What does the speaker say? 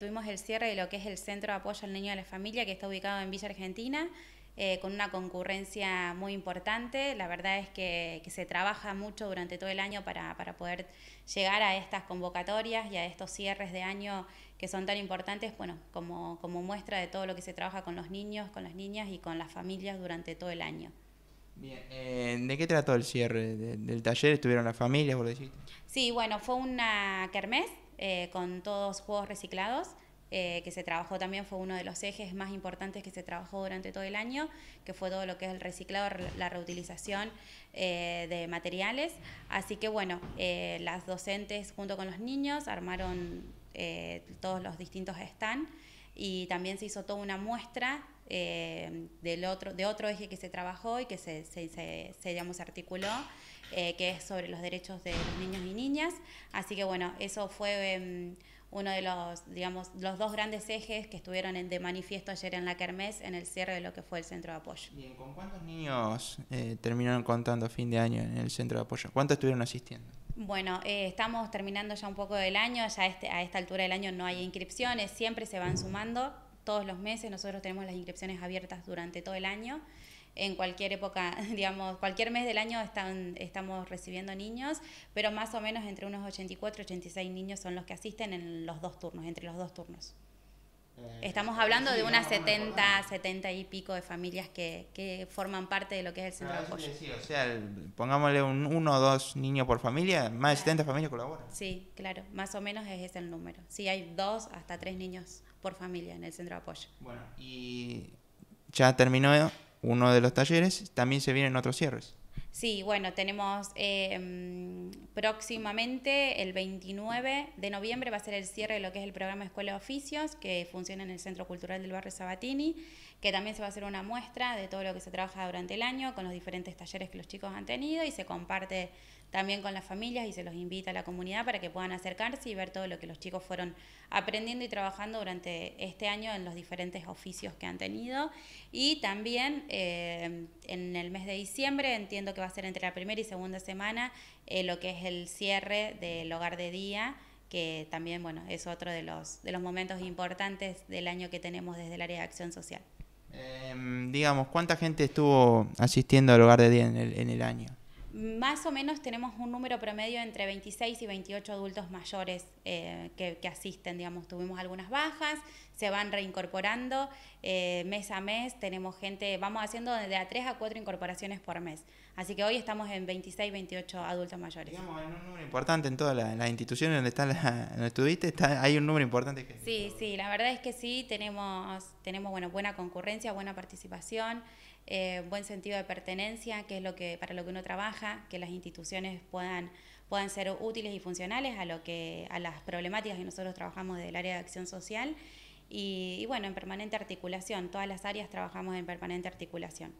tuvimos el cierre de lo que es el Centro de Apoyo al Niño y a la Familia, que está ubicado en Villa Argentina, eh, con una concurrencia muy importante. La verdad es que, se trabaja mucho durante todo el año para, poder llegar a estas convocatorias y a estos cierres de año que son tan importantes, bueno, como, como muestra de todo lo que se trabaja con los niños, con las niñas y con las familias durante todo el año. Bien, eh, ¿de qué trató el cierre? ¿Del taller? ¿Estuvieron las familias, por decir? Sí, bueno, fue una kermés eh, con todos juegos reciclados, eh, que se trabajó también, fue uno de los ejes más importantes que se trabajó durante todo el año, que fue todo lo que es el reciclado, la reutilización eh, de materiales. Así que bueno, las docentes junto con los niños armaron todos los distintos stands y también se hizo toda una muestra eh, del otro, de otro eje que se trabajó y que se, se, se articuló, eh, que es sobre los derechos de los niños y niñas. Así que bueno, eso fue em, uno de los, digamos, los dos grandes ejes que estuvieron en, de manifiesto ayer en la Kermés en el cierre de lo que fue el centro de apoyo. Bien, ¿con cuántos niños eh, terminaron contando fin de año en el centro de apoyo? ¿Cuántos estuvieron asistiendo? Bueno, eh, estamos terminando ya un poco del año, ya este, a esta altura del año no hay inscripciones, siempre se van sumando, todos los meses nosotros tenemos las inscripciones abiertas durante todo el año. En cualquier época, digamos, cualquier mes del año estamos recibiendo niños, pero más o menos entre unos 84 y 86 niños son los que asisten en los dos turnos, entre los dos turnos. Estamos hablando de unas 70, 70 y pico de familias que, que forman parte de lo que es el centro de ah, apoyo. Sí, o sea, pongámosle un uno o dos niños por familia, más de 70 familias colaboran. Sí, claro, más o menos es ese el número. Sí, hay dos hasta tres niños por familia en el centro de apoyo. Bueno, y ya terminó uno de los talleres, también se vienen otros cierres. Sí, bueno, tenemos em, próximamente el 29 de noviembre va a ser el cierre de lo que es el programa Escuela de Oficios, que funciona en el Centro Cultural del Barrio Sabatini, que también se va a hacer una muestra de todo lo que se trabaja durante el año, con los diferentes talleres que los chicos han tenido y se comparte también con las familias y se los invita a la comunidad para que puedan acercarse y ver todo lo que los chicos fueron aprendiendo y trabajando durante este año en los diferentes oficios que han tenido. Y también eh, en el mes de diciembre entiendo que va a ser entre la primera y segunda semana eh, lo que es el cierre del hogar de día, que también bueno, es otro de los, de los momentos importantes del año que tenemos desde el área de acción social. Em, digamos, ¿cuánta gente estuvo asistiendo al hogar de día en el, en el año? Más o menos tenemos un número promedio entre 26 y 28 adultos mayores eh, que, asisten, digamos, tuvimos algunas bajas, se van reincorporando eh, mes a mes, tenemos gente, vamos haciendo de a 3 a 4 incorporaciones por mes, así que hoy estamos en 26, 28 adultos mayores. Digamos, en un número importante en todas las la instituciones donde, estuviste, hay un número importante. Que... Sí, sí, la verdad es que sí, tenemos, tenemos buena concurrencia, buena participación. Eh, buen sentido de pertenencia, que es lo que, para lo que uno trabaja, que las instituciones puedan, puedan ser útiles y funcionales a, lo que, a las problemáticas que nosotros trabajamos del área de acción social. y bueno, en permanente articulación, todas las áreas trabajamos en permanente articulación.